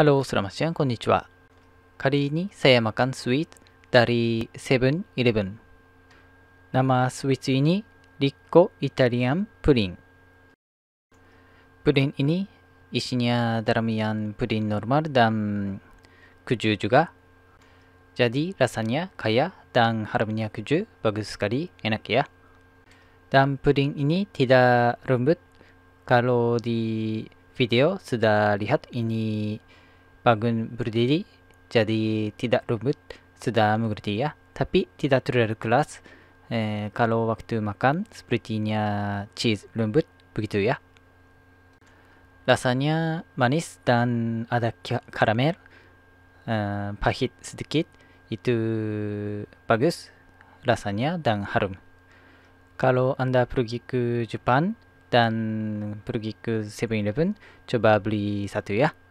Halo, selamat siang, konnichiwa. Kali ini saya makan sweet dari 7-Eleven. Nama sweet ini Rico Italian Pudding. Pudding ini isinya yang pudding normal dan keju juga. Jadi rasanya kaya dan harumnya keju bagus sekali, enak ya. Dan pudding ini tidak lembut. Kalau di video sudah lihat ini bangun berdiri jadi tidak rumit sudah mengerti ya tapi tidak terlalu kelas eh, kalau waktu makan sepertinya cheese lembut begitu ya rasanya manis dan ada karamel eh, pahit sedikit itu bagus rasanya dan harum kalau anda pergi ke Jepang dan pergi ke 7-Eleven coba beli satu ya